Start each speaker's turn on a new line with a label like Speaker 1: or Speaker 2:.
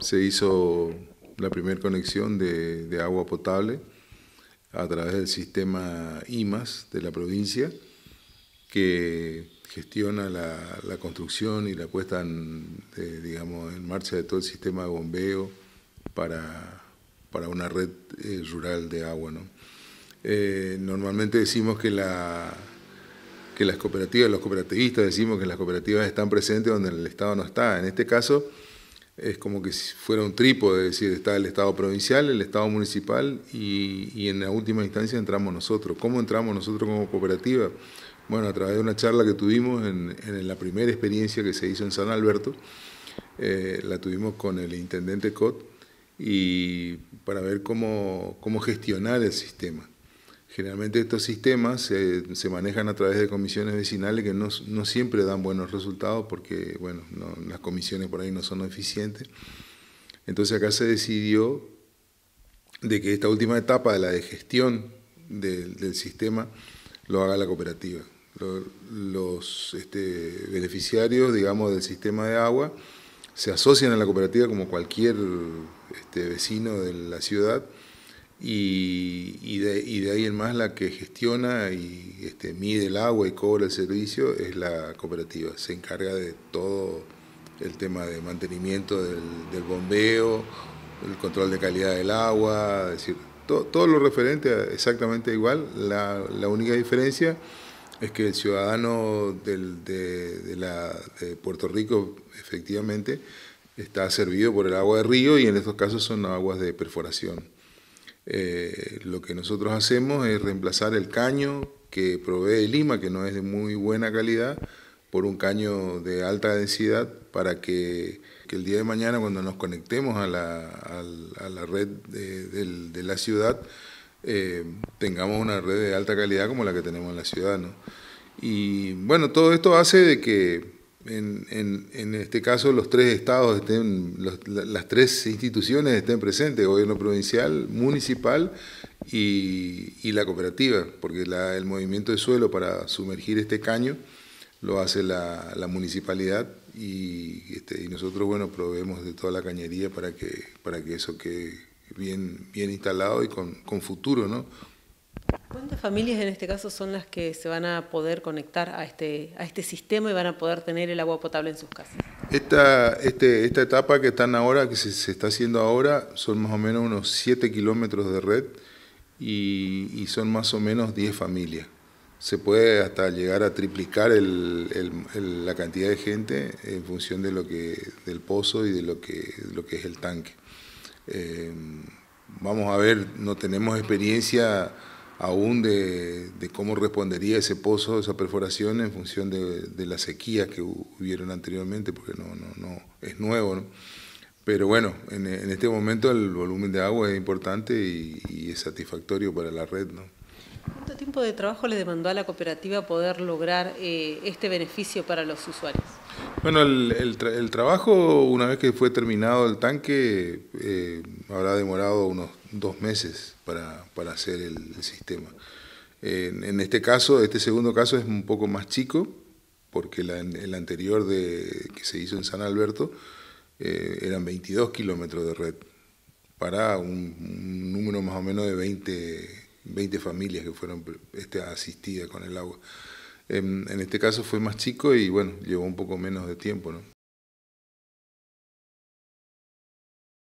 Speaker 1: se hizo la primera conexión de, agua potable a través del sistema IMAS de la provincia, que gestiona la, construcción y la puesta en, digamos, en marcha de todo el sistema de bombeo para, una red eh, rural de agua. Eh, normalmente decimos que, que las cooperativas, los cooperativistas decimos que las cooperativas están presentes donde el Estado no está. En este caso, es como que fuera un trípode, decir, está el Estado provincial, el Estado municipal y, en la última instancia entramos nosotros. ¿Cómo entramos nosotros como cooperativa? Bueno, a través de una charla que tuvimos en, la primera experiencia que se hizo en San Alberto, eh, la tuvimos con el intendente Cot y para ver cómo, cómo gestionar el sistema. Generalmente estos sistemas se, manejan a través de comisiones vecinales que no, siempre dan buenos resultados porque las comisiones por ahí no son eficientes. Entonces acá se decidió de que esta última etapa de la de gestión del, sistema lo haga la cooperativa. Los, este, beneficiarios, digamos, del sistema de agua se asocian a la cooperativa como cualquier este, vecino de la ciudad y, de, y, ahí en más la que gestiona y este, mide el agua y cobra el servicio es la cooperativa. Se encarga de todo el tema de mantenimiento del, bombeo, el control de calidad del agua, decir, todo lo referente exactamente igual. La, única diferencia es que el ciudadano de, la, de Puerto Rico efectivamente está servido por el agua de río y en estos casos son aguas de perforación. Eh, lo que nosotros hacemos es reemplazar el caño que provee Lima, que no es de muy buena calidad, por un caño de alta densidad para que, el día de mañana cuando nos conectemos a la, red de, la ciudad, eh, tengamos una red de alta calidad como la que tenemos en la ciudad. Y bueno, todo esto hace de que en, en, este caso los tres estados estén, las tres instituciones estén presentes, gobierno provincial, municipal y, y la cooperativa, porque el movimiento de suelo para sumergir este caño lo hace la, la municipalidad y, este, y, nosotros bueno proveemos de toda la cañería para que, para que eso quede bien, bien instalado y con, con futuro, ¿no? ¿Cuántas familias en este caso son las que se van a poder conectar a este, a este sistema y van a poder tener el agua potable en sus casas? Esta, este, esta etapa que están ahora, que se, está haciendo ahora, son más o menos unos 7 kilómetros de red y, son más o menos 10 familias se puede hasta llegar a triplicar la cantidad de gente en función de lo que del pozo y de lo que, lo que es el tanque. Eh, vamos a ver, no tenemos experiencia aún de, cómo respondería ese pozo, esa perforación en función de, de la sequía que hubieron anteriormente, porque no, es nuevo. Pero bueno, en, este momento el volumen de agua es importante y, es satisfactorio para la red. ¿Cuánto tiempo de trabajo le demandó a la cooperativa poder lograr eh, este beneficio para los usuarios? Bueno, el, el, trabajo, una vez que fue terminado el tanque, eh, habrá demorado unos dos meses para, hacer el, sistema. en, este caso, este segundo caso es un poco más chico, porque el anterior de, que se hizo en San Alberto eh, eran 22 kilómetros de red para un, número más o menos de 20, familias que fueron este, asistidas con el agua en, este caso fue más chico y bueno, llevó un poco menos de tiempo, ¿no?